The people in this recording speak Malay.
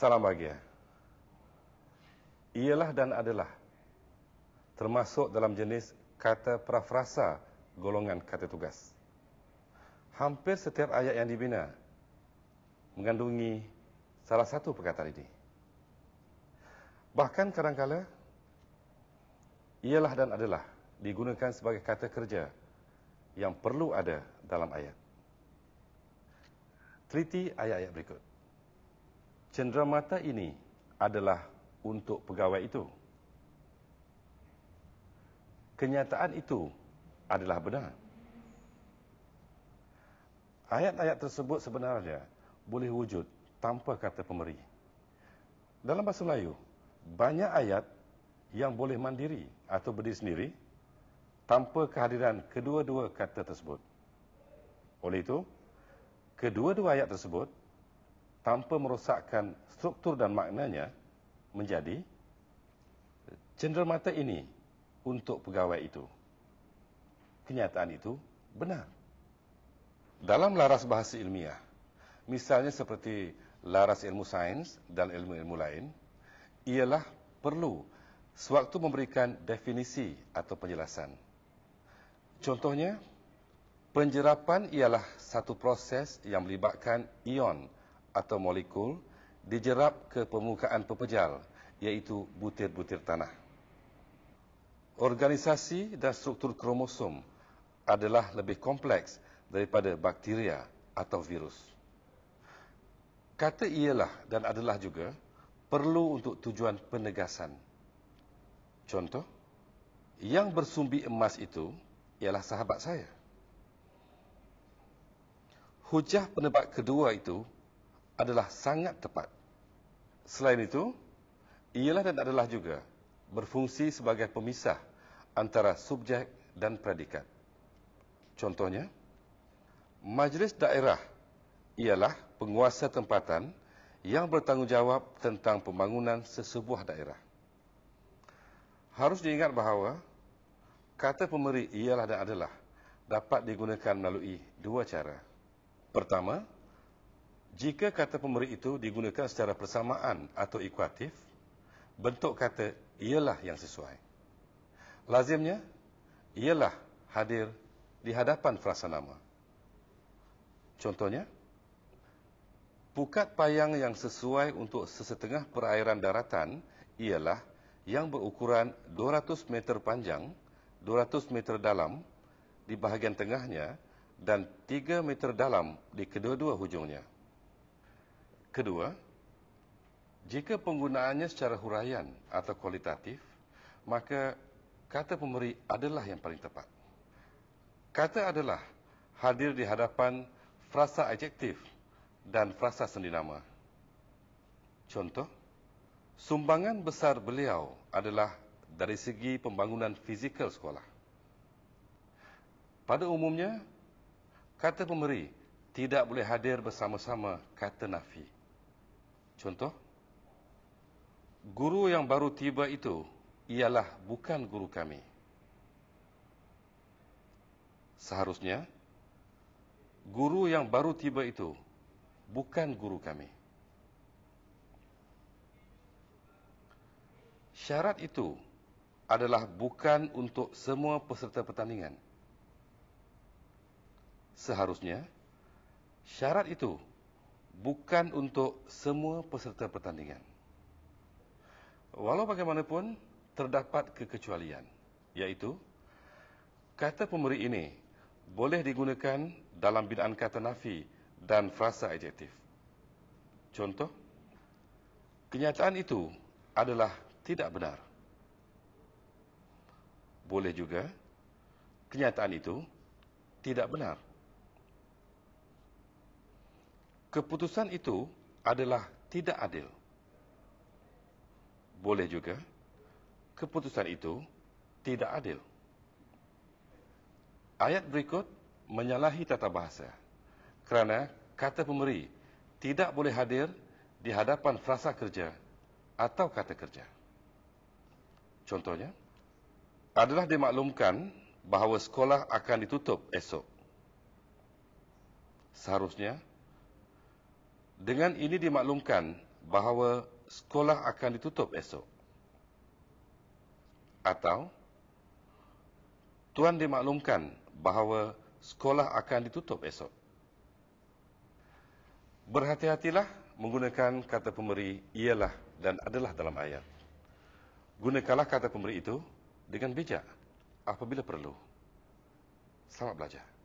Salam bahagia. Ialah dan adalah termasuk dalam jenis kata prafrasa golongan kata tugas. Hampir setiap ayat yang dibina mengandungi salah satu perkataan ini. Bahkan kadangkala ialah dan adalah digunakan sebagai kata kerja yang perlu ada dalam ayat. Teliti ayat-ayat berikut. Cendera mata ini adalah untuk pegawai itu. Kenyataan itu adalah benar. Ayat-ayat tersebut sebenarnya boleh wujud tanpa kata pemberi. Dalam bahasa Melayu, banyak ayat yang boleh mandiri atau berdiri sendiri tanpa kehadiran kedua-dua kata tersebut. Oleh itu, kedua-dua ayat tersebut tanpa merosakkan struktur dan maknanya menjadi cendermata ini untuk pegawai itu. Kenyataan itu benar. Dalam laras bahasa ilmiah, misalnya seperti laras ilmu sains dan ilmu-ilmu lain, ialah perlu sewaktu memberikan definisi atau penjelasan. Contohnya, penjerapan ialah satu proses yang melibatkan ion atau molekul dijerap ke permukaan pepejal iaitu butir-butir tanah. Organisasi dan struktur kromosom adalah lebih kompleks daripada bakteria atau virus. Kata ialah dan adalah juga perlu untuk tujuan penegasan. Contoh, yang bersumbi emas itu ialah sahabat saya. Hujah penebak kedua itu adalah sangat tepat. Selain itu, ialah dan adalah juga berfungsi sebagai pemisah antara subjek dan predikat. Contohnya, majlis daerah ialah penguasa tempatan yang bertanggungjawab tentang pembangunan sesebuah daerah. Harus diingat bahawa kata pemberi ialah dan adalah dapat digunakan melalui dua cara. Pertama, jika kata pemberi itu digunakan secara persamaan atau ekuatif, bentuk kata ialah yang sesuai. Lazimnya, ialah hadir di hadapan frasa nama. Contohnya, pukat payang yang sesuai untuk sesetengah perairan daratan ialah yang berukuran 200 meter panjang, 200 meter dalam di bahagian tengahnya dan 3 meter dalam di kedua-dua hujungnya. Kedua, jika penggunaannya secara huraian atau kualitatif, maka kata pemberi adalah yang paling tepat. Kata adalah hadir di hadapan frasa adjektif dan frasa sendi nama. Contoh, sumbangan besar beliau adalah dari segi pembangunan fizikal sekolah. Pada umumnya, kata pemberi tidak boleh hadir bersama-sama kata nafi. Contoh, guru yang baru tiba itu ialah bukan guru kami. Seharusnya, guru yang baru tiba itu bukan guru kami. Syarat itu adalah bukan untuk semua peserta pertandingan. Seharusnya, syarat itu bukan untuk semua peserta pertandingan. Walau bagaimanapun, terdapat kekecualian, iaitu kata pemberi ini boleh digunakan dalam binaan kata nafi dan frasa adjektif. Contoh, kenyataan itu adalah tidak benar. Boleh juga, kenyataan itu tidak benar keputusan itu adalah tidak adil. Boleh juga keputusan itu tidak adil. Ayat berikut menyalahi tata bahasa kerana kata pemberi tidak boleh hadir di hadapan frasa kerja atau kata kerja. Contohnya, adalah dimaklumkan bahawa sekolah akan ditutup esok. Seharusnya, dengan ini dimaklumkan bahawa sekolah akan ditutup esok. Atau Tuan dimaklumkan bahawa sekolah akan ditutup esok. Berhati-hatilah menggunakan kata pemberi ialah dan adalah dalam ayat. Gunakanlah kata pemberi itu dengan bijak apabila perlu. Selamat belajar.